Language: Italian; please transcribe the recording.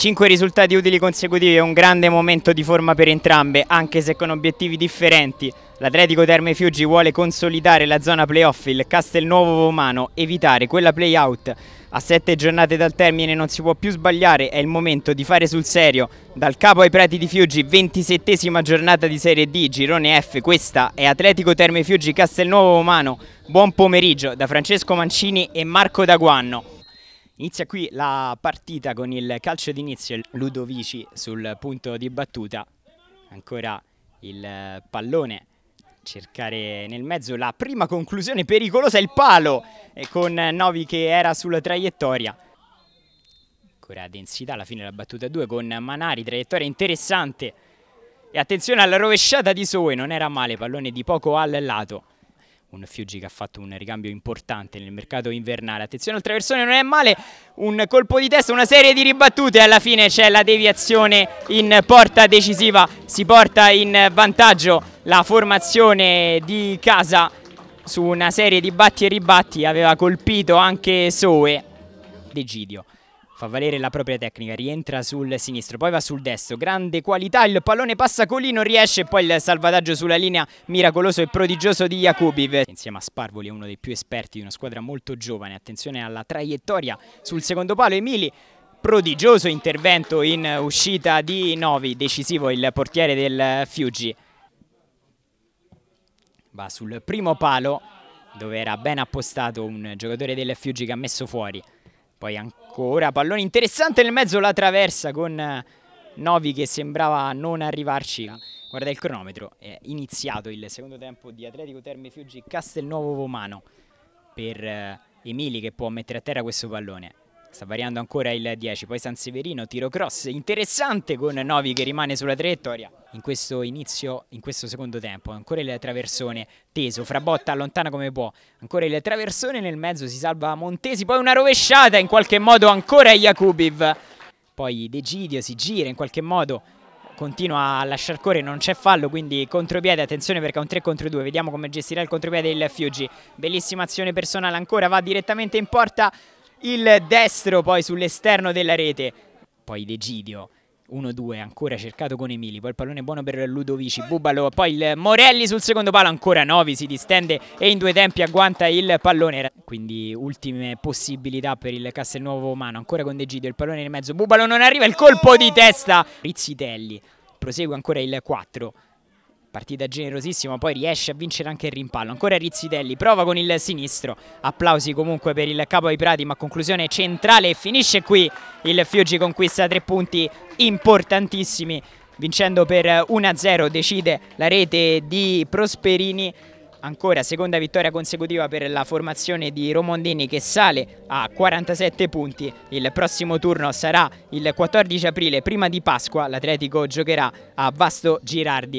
Cinque risultati utili consecutivi e un grande momento di forma per entrambe, anche se con obiettivi differenti. L'Atletico Terme Fiuggi vuole consolidare la zona playoff, il Castelnuovo Romano, evitare quella playout. A sette giornate dal termine non si può più sbagliare, è il momento di fare sul serio. Dal capo ai prati di Fiuggi, 27 giornata di Serie D, girone F, questa è Atletico Terme Fiuggi Castelnuovo Romano. Buon pomeriggio da Francesco Mancini e Marco Daguanno. Inizia qui la partita con il calcio d'inizio, Ludovici sul punto di battuta, ancora il eh, pallone cercare nel mezzo la prima conclusione pericolosa, il palo e eh, con Novi che era sulla traiettoria. Ancora densità alla fine della battuta 2 con Manari, traiettoria interessante. E attenzione alla rovesciata di Soe, non era male, pallone di poco al lato un Fiuggi che ha fatto un ricambio importante nel mercato invernale. Attenzione al traversone, non è male, un colpo di testa, una serie di ribattute e alla fine c'è la deviazione in porta decisiva, si porta in vantaggio la formazione di casa su una serie di batti e ribatti, aveva colpito anche Soe, Degidio fa valere la propria tecnica, rientra sul sinistro, poi va sul destro, grande qualità, il pallone passa Colino, riesce poi il salvataggio sulla linea miracoloso e prodigioso di Jakubiv. Insieme a Sparvoli è uno dei più esperti di una squadra molto giovane, attenzione alla traiettoria sul secondo palo Emili prodigioso intervento in uscita di Novi, decisivo il portiere del Fiuggi. Va sul primo palo dove era ben appostato un giocatore del Fiuggi che ha messo fuori. Poi ancora pallone interessante nel mezzo, la traversa con Novi che sembrava non arrivarci. Guarda il cronometro, è iniziato il secondo tempo di Atletico Terme Fiuggi Castelnuovo Vomano per eh, Emili che può mettere a terra questo pallone. Sta variando ancora il 10, poi San Severino, tiro cross, interessante con Novi che rimane sulla traiettoria. In questo inizio, in questo secondo tempo, ancora il traversone teso, Frabotta allontana come può, ancora il traversone nel mezzo, si salva Montesi, poi una rovesciata in qualche modo ancora Jakubiv. Poi Degidio si gira in qualche modo, continua a lasciar correre, non c'è fallo, quindi contropiede, attenzione perché è un 3 contro 2, vediamo come gestirà il contropiede il Fiuggi. Bellissima azione personale ancora, va direttamente in porta il destro poi sull'esterno della rete, poi Degidio. 1-2 ancora cercato con Emili, poi il pallone buono per Ludovici, Bubalo, poi il Morelli sul secondo palo, ancora Novi si distende e in due tempi agguanta il pallone, quindi ultime possibilità per il Castelnuovo Mano, ancora con Degidio, il pallone nel mezzo, Bubalo non arriva, il colpo di testa, Rizzitelli, prosegue ancora il 4, Partita generosissima, poi riesce a vincere anche il rimpallo. Ancora Rizzitelli, prova con il sinistro. Applausi comunque per il capo ai Prati, ma conclusione centrale e finisce qui. Il Fiuggi conquista tre punti importantissimi. Vincendo per 1-0 decide la rete di Prosperini. Ancora seconda vittoria consecutiva per la formazione di Romondini che sale a 47 punti. Il prossimo turno sarà il 14 aprile, prima di Pasqua. L'Atletico giocherà a Vasto Girardi.